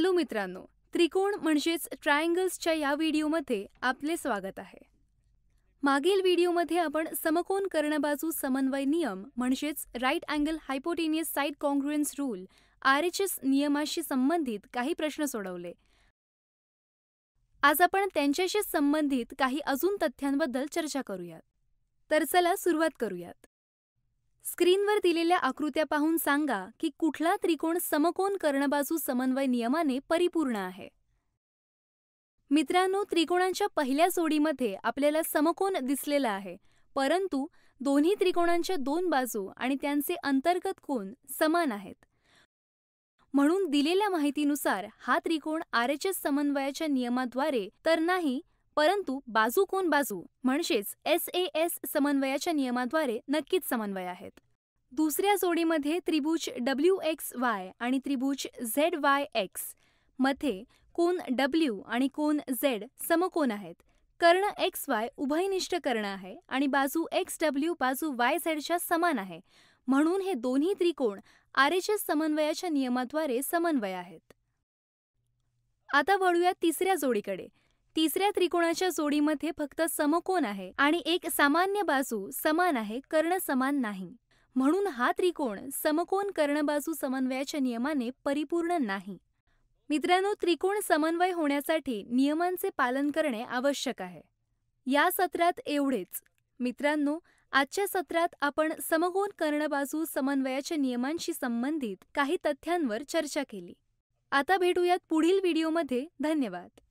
hello मित्रांनो त्रिकोण म्हणजेच ट्रायंगल्सच्या या व्हिडिओमध्ये आपले स्वागत आहे मागील व्हिडिओमध्ये आपण समकोन कर्णबाजू समन्वय नियम म्हणजेच right angle hypotenuse side congruence rule R H S नियमाशी संबंधित काही प्रश्न सोडवले आज आपण त्यांच्याशी संबंधित काही अजून तथ्यांबद्दल चर्चा करूयात तर चला सुरुवात करूयात स्क्रीनवर दिलेल्या आकृत्या पाहून सांगा की कुठला त्रिकोण समकोन कर्णबाजू समन्वय नियमाने परिपूर्ण आहे मित्रांनो त्रिकोणांच्या पहिल्या जोडीमध्ये आपल्याला समकोन दिसलेला आहे परंतु दोन्ही त्रिकोणांच्या दोन बाजू आणि त्यांचे अंतर्गत कोण समान आहेत म्हणून दिलेल्या माहितीनुसार हा त्रिकोण आरएचएस समन्वयाच्या नियमाद्वारे तर नाही परंतु बाजू कोण बाजू म्हणजेच एस ए एस समन्वयाच्या नियमाद्वारे नक्कीच समन्वय आहेत दुसऱ्या जोडीमध्ये त्रिभुज डब्ल्यू एक्स वाय आणि त्रिभुज झेड वाय एक्स मध्ये कोन डब्ल्यू आणि कोन झेड समकोन आहेत कर्ण एक्स वाय उभयनिष्ठ कर्ण आहे आणि बाजू एक्स डब्ल्यू बाजू वाय झेडच्या समान आहे म्हणून हे दोन्ही त्रिकोण आर एच एस समन्वयाच्या नियमाद्वारे समन्वय आहेत आता वळूया तिसऱ्या जोडीकडे तिसऱ्या त्रिकोणाच्या जोडीमध्ये फक्त समकोन आहे आणि एक सामान्य बाजू समान आहे कर्ण समान नाही म्हणून हा त्रिकोण समकोन कर्णबाजू समन्वयाच्या नियमाने परिपूर्ण नाही मित्रांनो त्रिकोण समन्वय होण्यासाठी नियमांचे पालन करणे आवश्यक आहे या सत्रात एवढेच मित्रांनो आजच्या सत्रात आपण समकोन कर्णबाजू समन्वयाच्या नियमांशी संबंधित काही तथ्यांवर चर्चा केली आता भेटूयात पुढील व्हिडिओमध्ये धन्यवाद